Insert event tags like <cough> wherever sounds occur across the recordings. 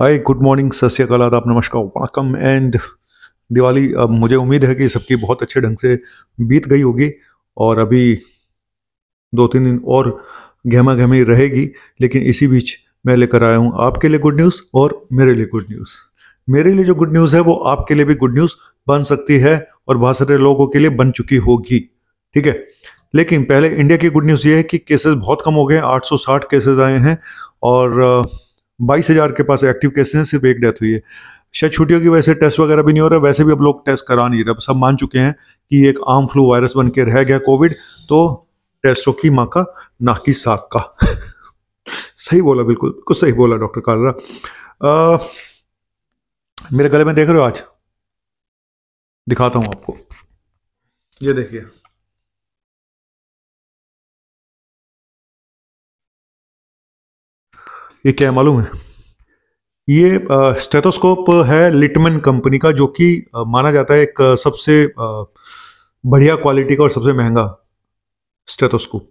hi good morning सत्यकाल आदाब नमस्कार वाकम and Diwali अब मुझे उम्मीद है कि सबकी बहुत अच्छे ढंग से बीत गई होगी और अभी दो तीन दिन और गहमा गहमी रहेगी लेकिन इसी बीच मैं लेकर आया हूँ आपके लिए गुड न्यूज़ और मेरे लिए गुड न्यूज़ मेरे लिए जो गुड न्यूज़ है वो आपके लिए भी गुड न्यूज़ बन सकती है और बहुत सारे लोगों के लिए बन चुकी होगी ठीक है लेकिन पहले इंडिया की गुड न्यूज़ ये है कि केसेस बहुत कम हो गए आठ केसेस आए हैं और बाईस हज़ार के पास एक्टिव केसेस हैं सिर्फ एक डेथ हुई है शायद छुट्टियों की वजह से टेस्ट वगैरह भी नहीं हो रहा वैसे भी अब लोग टेस्ट करा नहीं रहे सब मान चुके हैं कि एक आम फ्लू वायरस बन के रह गया कोविड तो टेस्टों की माँ का ना कि साग का <laughs> सही बोला बिल्कुल बिल्कुल सही बोला डॉक्टर कालरा मेरे गले में देख रहे हो आज दिखाता हूँ आपको ये देखिए ये क्या है मालूम है ये स्टेथोस्कोप है लिटमन कंपनी का जो कि माना जाता है एक सबसे बढ़िया क्वालिटी का और सबसे महंगा स्टेथोस्कोप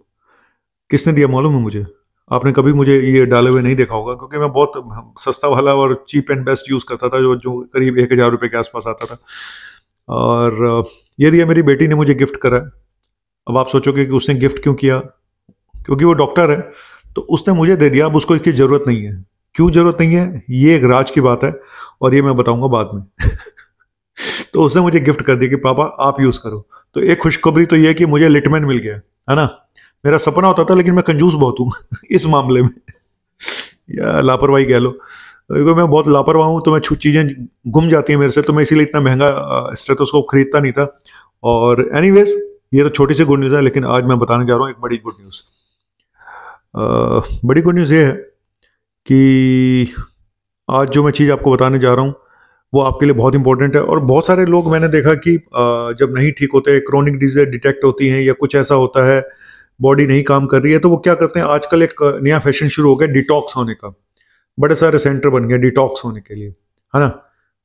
किसने दिया मालूम है मुझे आपने कभी मुझे ये डाले हुए नहीं देखा होगा क्योंकि मैं बहुत सस्ता वाला और चीप एंड बेस्ट यूज़ करता था जो जो करीब एक हज़ार रुपये के आसपास आता था और ये दिया मेरी बेटी ने मुझे गिफ्ट करा अब आप सोचोगे कि उसने गिफ्ट क्यों किया क्योंकि वो डॉक्टर है तो उसने मुझे दे दिया अब उसको इसकी ज़रूरत नहीं है क्यों ज़रूरत नहीं है ये एक राज की बात है और ये मैं बताऊँगा बाद में <laughs> तो उसने मुझे गिफ्ट कर दिया कि पापा आप यूज़ करो तो एक खुशखबरी तो ये है कि मुझे लिटमैन मिल गया है ना मेरा सपना होता था लेकिन मैं कंजूस बहुत हूँ <laughs> इस मामले में <laughs> या लापरवाही कह लो क्योंकि मैं बहुत लापरवाह हूँ तो मैं छू चीज़ें गुम जाती हैं मेरे से तो मैं इसीलिए इतना महंगा उसको खरीदता नहीं था और एनी ये तो छोटी सी गुड न्यूज़ है लेकिन आज मैं बताने जा रहा हूँ एक बड़ी गुड न्यूज़ बड़ी गुड न्यूज़ ये है कि आज जो मैं चीज़ आपको बताने जा रहा हूँ वो आपके लिए बहुत इंपॉर्टेंट है और बहुत सारे लोग मैंने देखा कि जब नहीं ठीक होते क्रोनिक डिजीज डिटेक्ट होती हैं या कुछ ऐसा होता है बॉडी नहीं काम कर रही है तो वो क्या करते हैं आजकल एक नया फैशन शुरू हो गया डिटॉक्स होने का बड़े सारे सेंटर बन गए डिटॉक्स होने के लिए है ना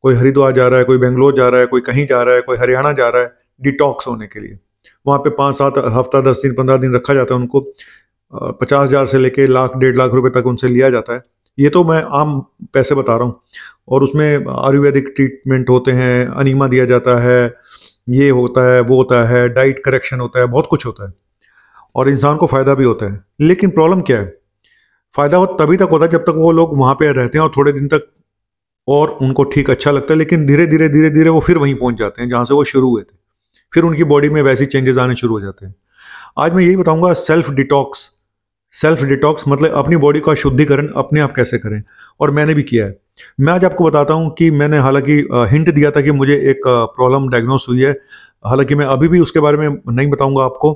कोई हरिद्वार जा रहा है कोई बेंगलोर जा रहा है कोई कहीं जा रहा है कोई हरियाणा जा रहा है डिटॉक्स होने के लिए वहाँ पे पाँच सात हफ्ता दस दिन पंद्रह दिन रखा जाता है उनको पचास हज़ार से लेके लाख डेढ़ लाख रुपए तक उनसे लिया जाता है ये तो मैं आम पैसे बता रहा हूँ और उसमें आयुर्वेदिक ट्रीटमेंट होते हैं अनिमा दिया जाता है ये होता है वो होता है डाइट करेक्शन होता है बहुत कुछ होता है और इंसान को फ़ायदा भी होता है लेकिन प्रॉब्लम क्या है फ़ायदा तभी तक होता है जब तक वो लोग वहाँ पे रहते हैं और थोड़े दिन तक और उनको ठीक अच्छा लगता है लेकिन धीरे धीरे धीरे धीरे वो फिर वहीं पहुँच जाते हैं जहाँ से वो शुरू हुए थे फिर उनकी बॉडी में वैसी चेंजेस आने शुरू हो जाते हैं आज मैं यही बताऊँगा सेल्फ डिटॉक्स सेल्फ डिटॉक्स मतलब अपनी बॉडी का शुद्धिकरण अपने आप कैसे करें और मैंने भी किया है मैं आज आपको बताता हूँ कि मैंने हालांकि हिंट दिया था कि मुझे एक प्रॉब्लम डायग्नोस हुई है हालांकि मैं अभी भी उसके बारे में नहीं बताऊंगा आपको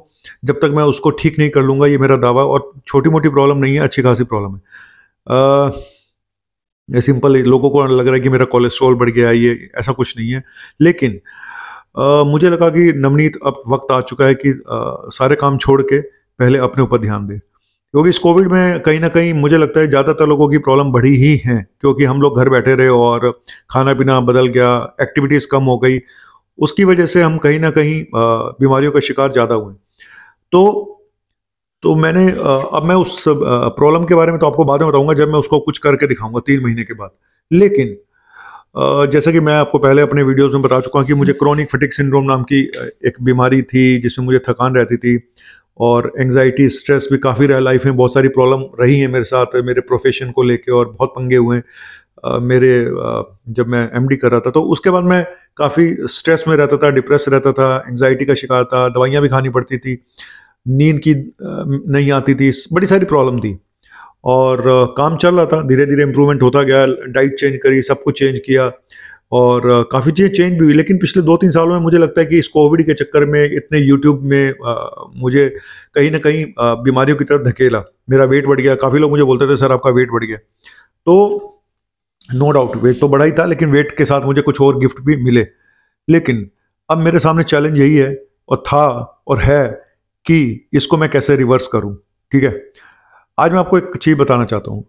जब तक मैं उसको ठीक नहीं कर लूँगा ये मेरा दावा और छोटी मोटी प्रॉब्लम नहीं है अच्छी खासी प्रॉब्लम है आ, सिंपल लोगों को लग रहा है कि मेरा कोलेस्ट्रॉल बढ़ गया है ये ऐसा कुछ नहीं है लेकिन आ, मुझे लगा कि नवनीत अब वक्त आ चुका है कि आ, सारे काम छोड़ के पहले अपने ऊपर ध्यान दें क्योंकि इस कोविड में कहीं ना कहीं मुझे लगता है ज़्यादातर लोगों की प्रॉब्लम बढ़ी ही है क्योंकि हम लोग घर बैठे रहे और खाना पीना बदल गया एक्टिविटीज़ कम हो गई उसकी वजह से हम कहीं ना कहीं बीमारियों का शिकार ज़्यादा हुए तो तो मैंने अब मैं उस प्रॉब्लम के बारे में तो आपको बाद में बताऊंगा जब मैं उसको कुछ करके दिखाऊंगा तीन महीने के बाद लेकिन जैसा कि मैं आपको पहले अपने वीडियोस में बता चुका हूँ कि मुझे क्रॉनिक फटिक सिंड्रोम नाम की एक बीमारी थी जिसमें मुझे थकान रहती थी और एंगजाइटी स्ट्रेस भी काफ़ी रहा लाइफ में बहुत सारी प्रॉब्लम रही है मेरे साथ मेरे प्रोफेशन को लेके और बहुत पंगे हुए हैं मेरे जब मैं एम कर रहा था तो उसके बाद मैं काफ़ी स्ट्रेस में रहता था डिप्रेस रहता था एंगजाइटी का शिकार था दवाइयाँ भी खानी पड़ती थी नींद की नहीं आती थी बड़ी सारी प्रॉब्लम थी और काम चल रहा था धीरे धीरे इम्प्रूवमेंट होता गया डाइट चेंज करी सब कुछ चेंज किया और काफ़ी चीज़ें चेंज भी हुई लेकिन पिछले दो तीन सालों में मुझे लगता है कि इस कोविड के चक्कर में इतने यूट्यूब में आ, मुझे कहीं ना कहीं बीमारियों की तरफ धकेला मेरा वेट बढ़ गया काफ़ी लोग मुझे बोलते थे सर आपका वेट बढ़ गया तो नो डाउट वेट तो बड़ा ही था लेकिन वेट के साथ मुझे कुछ और गिफ्ट भी मिले लेकिन अब मेरे सामने चैलेंज यही है और था और है कि इसको मैं कैसे रिवर्स करूं ठीक है आज मैं आपको एक चीज़ बताना चाहता हूं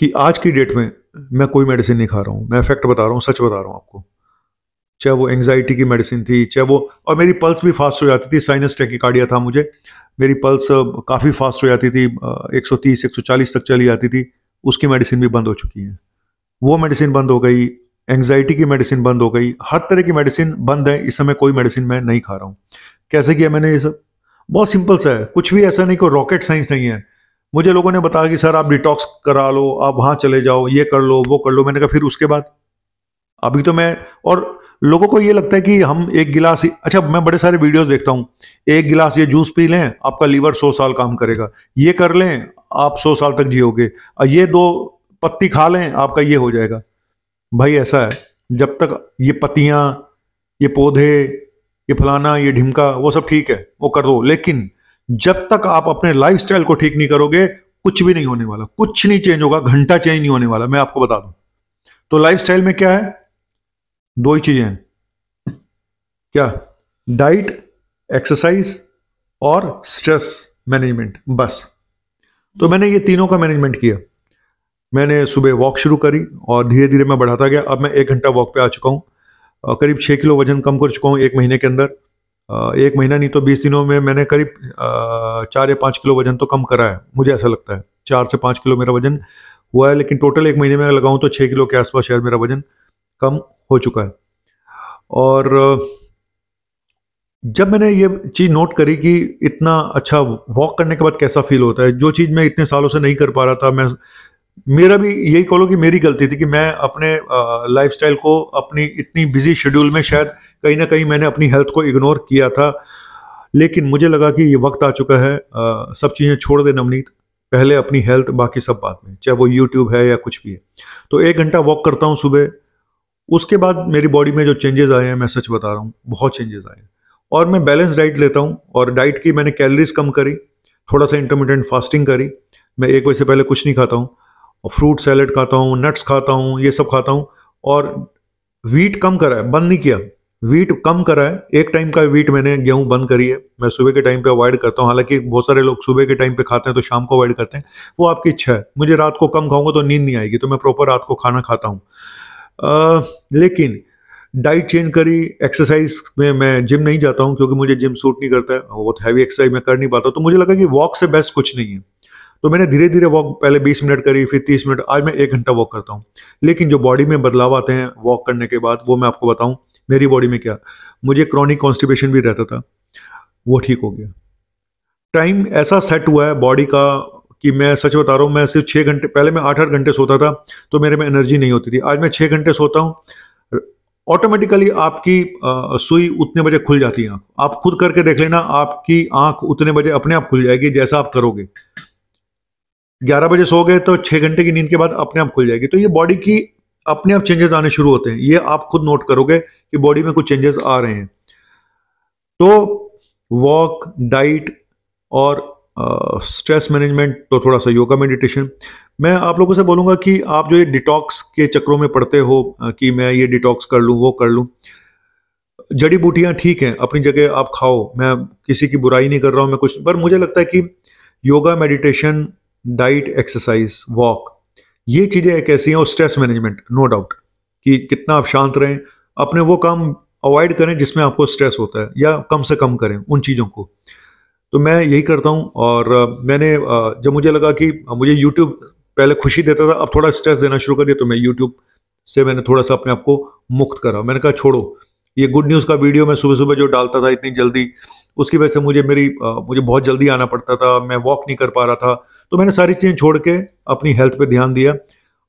कि आज की डेट में मैं कोई मेडिसिन नहीं खा रहा हूँ मैं फैक्ट बता रहा हूँ सच बता रहा हूँ आपको चाहे वो एंगजाइटी की मेडिसिन थी चाहे वो और मेरी पल्स भी फास्ट हो जाती थी साइनस टेकिकार्डिया था मुझे मेरी पल्स काफ़ी फास्ट हो जाती थी 130 140 तक चली जाती थी उसकी मेडिसिन भी बंद हो चुकी है वो मेडिसिन बंद हो गई एंगजाइटी की मेडिसिन बंद हो गई हर तरह की मेडिसिन बंद है इस समय कोई मेडिसिन मैं नहीं खा रहा हूँ कैसे किया मैंने ये सब बहुत सिंपल सा है कुछ भी ऐसा नहीं कोई रॉकेट साइंस नहीं है मुझे लोगों ने बताया कि सर आप डिटॉक्स करा लो आप वहाँ चले जाओ ये कर लो वो कर लो मैंने कहा फिर उसके बाद अभी तो मैं और लोगों को ये लगता है कि हम एक गिलास अच्छा मैं बड़े सारे वीडियोस देखता हूँ एक गिलास ये जूस पी लें आपका लीवर सौ साल काम करेगा ये कर लें आप सौ साल तक जियोगे ये दो पत्ती खा लें आपका ये हो जाएगा भाई ऐसा है जब तक ये पत्तियाँ ये पौधे ये फलाना ये ढिमका वो सब ठीक है वो कर दो लेकिन जब तक आप अपने लाइफ को ठीक नहीं करोगे कुछ भी नहीं होने वाला कुछ नहीं चेंज होगा घंटा चेंज नहीं होने वाला मैं आपको बता दूं तो लाइफ में क्या है दो ही चीजें क्या डाइट एक्सरसाइज और स्ट्रेस मैनेजमेंट बस तो मैंने ये तीनों का मैनेजमेंट किया मैंने सुबह वॉक शुरू करी और धीरे धीरे मैं बढ़ाता गया अब मैं एक घंटा वॉक पे आ चुका हूँ करीब छः किलो वजन कम कर चुका हूँ एक महीने के अंदर एक महीना नहीं तो बीस दिनों में मैंने करीब चार या पाँच किलो वजन तो कम करा है मुझे ऐसा लगता है चार से पाँच किलो मेरा वजन हुआ है लेकिन टोटल एक महीने में लगाऊँ तो छः किलो के आसपास शायद मेरा वजन कम हो चुका है और जब मैंने ये चीज़ नोट करी कि इतना अच्छा वॉक करने के बाद कैसा फील होता है जो चीज़ मैं इतने सालों से नहीं कर पा रहा था मैं मेरा भी यही कह लो कि मेरी गलती थी कि मैं अपने लाइफस्टाइल को अपनी इतनी बिजी शेड्यूल में शायद कहीं ना कहीं मैंने अपनी हेल्थ को इग्नोर किया था लेकिन मुझे लगा कि ये वक्त आ चुका है आ, सब चीज़ें छोड़ दे नवनीत पहले अपनी हेल्थ बाकी सब बात में चाहे वो यूट्यूब है या कुछ भी है तो एक घंटा वॉक करता हूँ सुबह उसके बाद मेरी बॉडी में जो चेंजेस आए हैं मैं सच बता रहा हूँ बहुत चेंजेस आए हैं और मैं बैलेंस डाइट लेता हूँ और डाइट की मैंने कैलरीज कम करी थोड़ा सा इंटरमीडियंट फास्टिंग करी मैं एक बजे से पहले कुछ नहीं खाता हूँ और फ्रूट सैलड खाता हूँ नट्स खाता हूँ ये सब खाता हूँ और वीट कम करा है बंद नहीं किया वीट कम करा है एक टाइम का वीट मैंने गेहूं बंद करी है मैं सुबह के टाइम पे अवॉइड करता हूँ हालांकि बहुत सारे लोग सुबह के टाइम पे खाते हैं तो शाम को अवॉइड करते हैं वो आपकी इच्छा है मुझे रात को कम खाऊंगा तो नींद नहीं आएगी तो मैं प्रॉपर रात को खाना खाता हूँ लेकिन डाइट चेंज करी एक्सरसाइज में मैं जिम नहीं जाता हूँ क्योंकि मुझे जिम सूट नहीं करता है बहुत हैवी एक्सरसाइज मैं कर नहीं पाता तो मुझे लगा कि वॉक से बेस्ट कुछ नहीं है तो मैंने धीरे धीरे वॉक पहले 20 मिनट करी फिर 30 मिनट आज मैं एक घंटा वॉक करता हूँ लेकिन जो बॉडी में बदलाव आते हैं वॉक करने के बाद वो मैं आपको बताऊँ मेरी बॉडी में क्या मुझे क्रॉनिक कॉन्स्टिपेशन भी रहता था वो ठीक हो गया टाइम ऐसा सेट हुआ है बॉडी का कि मैं सच बता रहा हूँ मैं सिर्फ छः घंटे पहले मैं आठ आठ घंटे सोता था तो मेरे में एनर्जी नहीं होती थी आज मैं छः घंटे सोता हूँ ऑटोमेटिकली आपकी आ, सुई उतने बजे खुल जाती है आप खुद करके देख लेना आपकी आंख उतने बजे अपने आप खुल जाएगी जैसा आप करोगे ग्यारह बजे सो गए तो छः घंटे की नींद के बाद अपने आप खुल जाएगी तो ये बॉडी की अपने आप चेंजेस आने शुरू होते हैं ये आप खुद नोट करोगे कि बॉडी में कुछ चेंजेस आ रहे हैं तो वॉक डाइट और स्ट्रेस मैनेजमेंट तो थोड़ा सा योगा मेडिटेशन मैं आप लोगों से बोलूँगा कि आप जो ये डिटॉक्स के चक्रों में पड़ते हो कि मैं ये डिटॉक्स कर लूँ वो कर लूँ जड़ी बूटियाँ ठीक हैं अपनी जगह आप खाओ मैं किसी की बुराई नहीं कर रहा हूँ मैं कुछ पर मुझे लगता है कि yoga meditation diet exercise walk ये चीज़ें एक ऐसी हैं और स्ट्रेस मैनेजमेंट नो डाउट कि कितना आप शांत रहें अपने वो काम अवॉइड करें जिसमें आपको स्ट्रेस होता है या कम से कम करें उन चीज़ों को तो मैं यही करता हूँ और मैंने जब मुझे लगा कि मुझे यूट्यूब पहले खुशी देता था अब थोड़ा स्ट्रेस देना शुरू कर दिया तो मैं यूट्यूब से मैंने थोड़ा सा अपने आप को मुक्त करा मैंने कहा छोड़ो ये गुड न्यूज़ का वीडियो मैं सुबह सुबह जो डालता था इतनी जल्दी उसकी वजह से मुझे मेरी मुझे बहुत जल्दी आना पड़ता था मैं वॉक नहीं कर पा रहा था तो मैंने सारी चीज़ें छोड़ के अपनी हेल्थ पे ध्यान दिया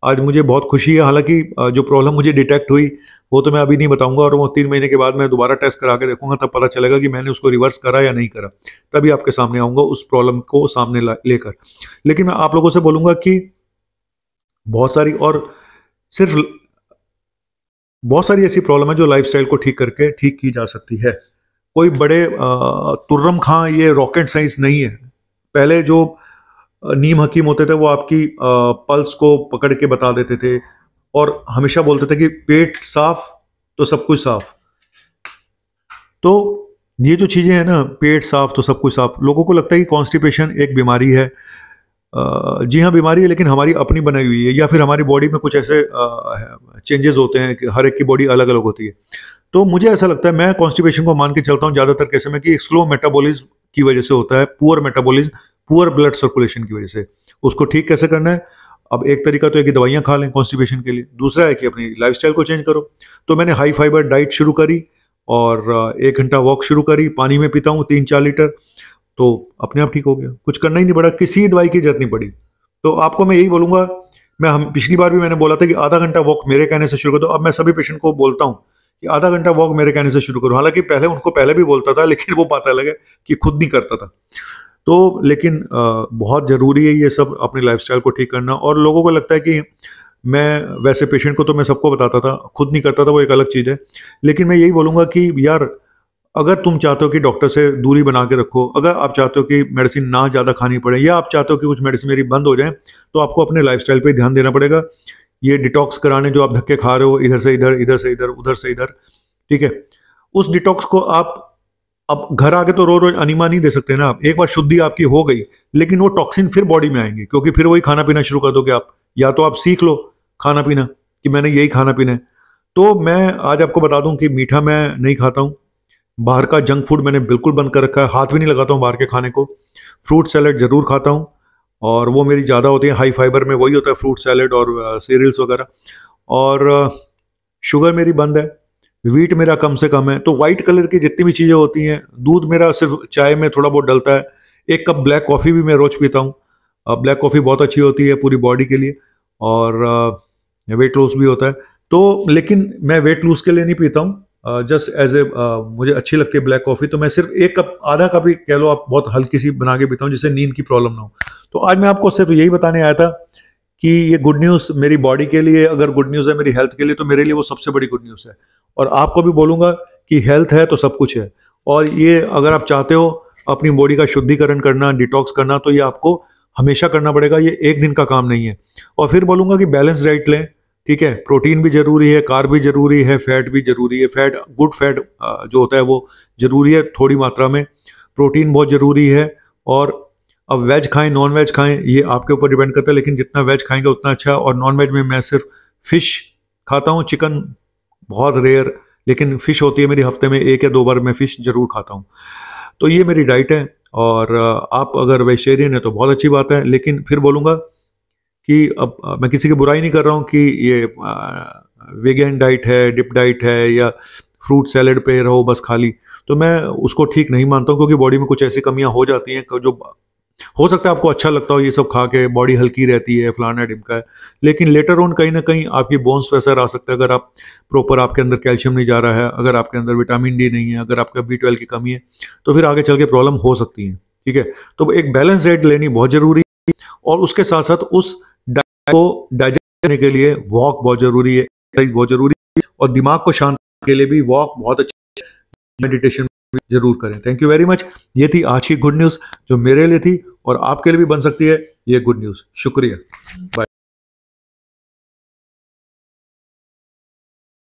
आज मुझे बहुत खुशी है हालांकि जो प्रॉब्लम मुझे डिटेक्ट हुई वो तो मैं अभी नहीं बताऊंगा और वो तीन महीने के बाद मैं दोबारा टेस्ट करा के देखूंगा तब पता चलेगा कि मैंने उसको रिवर्स करा या नहीं करा तभी आपके सामने आऊँगा उस प्रॉब्लम को सामने लेकर लेकिन मैं आप लोगों से बोलूँगा कि बहुत सारी और सिर्फ बहुत सारी ऐसी प्रॉब्लम है जो लाइफ को ठीक करके ठीक की जा सकती है कोई बड़े तुर्रम खां ये रॉकेट साइंस नहीं है पहले जो नीम हकीम होते थे वो आपकी पल्स को पकड़ के बता देते थे और हमेशा बोलते थे कि पेट साफ तो सब कुछ साफ तो ये जो चीज़ें हैं ना पेट साफ तो सब कुछ साफ लोगों को लगता है कि कॉन्स्टिपेशन एक बीमारी है जी हाँ बीमारी है लेकिन हमारी अपनी बनाई हुई है या फिर हमारी बॉडी में कुछ ऐसे चेंजेस होते हैं कि हर एक की बॉडी अलग अलग होती है तो मुझे ऐसा लगता है मैं कॉन्स्टिपेशन को मान के चलता हूँ ज़्यादातर कैसे में कि स्लो मेटाबॉलिज्म की वजह से होता है poor metabolism poor blood circulation की वजह से उसको ठीक कैसे करना है अब एक तरीका तो है कि दवाइयाँ खा लें कॉन्स्टिपेशन के लिए दूसरा है कि अपनी लाइफ को चेंज करो तो मैंने हाई फाइबर डाइट शुरू करी और एक घंटा वॉक शुरू करी पानी में पीता हूँ तीन चार लीटर तो अपने आप ठीक हो गया कुछ करना ही नहीं पड़ा किसी दवाई की जरूरत नहीं पड़ी तो आपको मैं यही बोलूँगा मैं हम पिछली बार भी मैंने बोला था कि आधा घंटा वॉक मेरे कहने से शुरू कर दो अब मैं सभी पेशेंट को बोलता हूँ कि आधा घंटा वॉक मेरे कहने से शुरू करो हालांकि पहले उनको पहले भी बोलता था लेकिन वो पता लगे कि खुद नहीं करता था तो लेकिन बहुत ज़रूरी है ये सब अपनी लाइफ को ठीक करना और लोगों को लगता है कि मैं वैसे पेशेंट को तो मैं सबको बताता था खुद नहीं करता था वो एक अलग चीज़ है लेकिन मैं यही बोलूँगा कि यार अगर तुम चाहते हो कि डॉक्टर से दूरी बना के रखो अगर आप चाहते हो कि मेडिसिन ना ज़्यादा खानी पड़े या आप चाहते हो कि कुछ मेडिसिन मेरी बंद हो जाए तो आपको अपने लाइफ स्टाइल पर ध्यान देना पड़ेगा ये डिटॉक्स कराने जो आप धक्के खा रहे हो इधर से इधर इधर से इधर उधर से इधर ठीक है उस डिटॉक्स को आप अब घर आके तो रोज रोज अनिमा नहीं दे सकते ना आप एक बार शुद्धि आपकी हो गई लेकिन वो टॉक्सिन फिर बॉडी में आएंगे क्योंकि फिर वही खाना पीना शुरू कर दोगे आप या तो आप सीख लो खाना पीना कि मैंने यही खाना पीना है तो मैं आज आपको बता दूं कि मीठा मैं नहीं खाता हूँ बाहर का जंक फूड मैंने बिल्कुल बंद कर रखा है हाथ भी नहीं लगाता हूँ बाहर के खाने को फ्रूट सैलड ज़रूर खाता हूँ और वो मेरी ज़्यादा होती है हाई फाइबर में वही होता है फ्रूट सैलड और सीरियल्स वगैरह और शुगर मेरी बंद है वीट मेरा कम से कम है तो वाइट कलर की जितनी भी चीज़ें होती हैं दूध मेरा सिर्फ चाय में थोड़ा बहुत डलता है एक कप ब्लैक कॉफ़ी भी मैं रोज़ पीता हूँ ब्लैक कॉफ़ी बहुत अच्छी होती है पूरी बॉडी के लिए और वेट लॉस भी होता है तो लेकिन मैं वेट लूज के लिए नहीं पीता हूँ जस्ट एज ए मुझे अच्छी लगती है ब्लैक कॉफ़ी तो मैं सिर्फ एक कप आधा कप ही कह लो आप बहुत हल्की सी बना के पीता हूँ जिससे नींद की प्रॉब्लम ना हो तो आज मैं आपको सिर्फ यही बताने आया था कि ये गुड न्यूज़ मेरी बॉडी के लिए अगर गुड न्यूज़ है मेरी हेल्थ के लिए तो मेरे लिए वो सबसे बड़ी गुड न्यूज़ है और आपको भी बोलूँगा कि हेल्थ है तो सब कुछ है और ये अगर आप चाहते हो अपनी बॉडी का शुद्धिकरण करना डिटॉक्स करना तो ये आपको हमेशा करना पड़ेगा ये एक दिन का काम नहीं है और फिर बोलूँगा कि बैलेंस डाइट लें ठीक है प्रोटीन भी ज़रूरी है कार भी ज़रूरी है फैट भी ज़रूरी है फैट गुड फैट जो होता है वो ज़रूरी है थोड़ी मात्रा में प्रोटीन बहुत ज़रूरी है और अब वेज खाएं नॉन वेज खाएं ये आपके ऊपर डिपेंड करता है लेकिन जितना वेज खाएंगे उतना अच्छा और नॉन वेज में मैं सिर्फ फ़िश खाता हूँ चिकन बहुत रेयर लेकिन फ़िश होती है मेरी हफ्ते में एक या दो बार मैं फ़िश ज़रूर खाता हूँ तो ये मेरी डाइट है और आप अगर वेजिटेरियन है तो बहुत अच्छी बात है लेकिन फिर बोलूँगा कि अब मैं किसी की बुराई नहीं कर रहा हूँ कि ये वेगन डाइट है डिप डाइट है या फ्रूट सैलड पे रहो बस खाली तो मैं उसको ठीक नहीं मानता हूँ क्योंकि बॉडी में कुछ ऐसी कमियाँ हो जाती हैं जो हो सकता है आपको अच्छा लगता हो ये सब खा के बॉडी हल्की रहती है फलाना डिमका है लेकिन लेटर ऑन कहीं ना कहीं आपकी बोन्स पर असर आ सकता है अगर आप प्रॉपर आपके अंदर कैल्शियम नहीं जा रहा है अगर आपके अंदर विटामिन डी नहीं है अगर आपका बी ट्वेल्व की कमी है तो फिर आगे चल के प्रॉब्लम हो सकती है ठीक है तो एक बैलेंस डाइट लेनी बहुत ज़रूरी है और उसके साथ साथ उस डाइट को डाइजेस्ट करने के लिए वॉक बहुत ज़रूरी है बहुत ज़रूरी है और दिमाग को शांत के लिए भी वॉक बहुत अच्छा मेडिटेशन जरूर करें थैंक यू वेरी मच ये थी आज की गुड न्यूज़ जो मेरे लिए थी और आपके लिए भी बन सकती है ये गुड न्यूज़ शुक्रिया बाय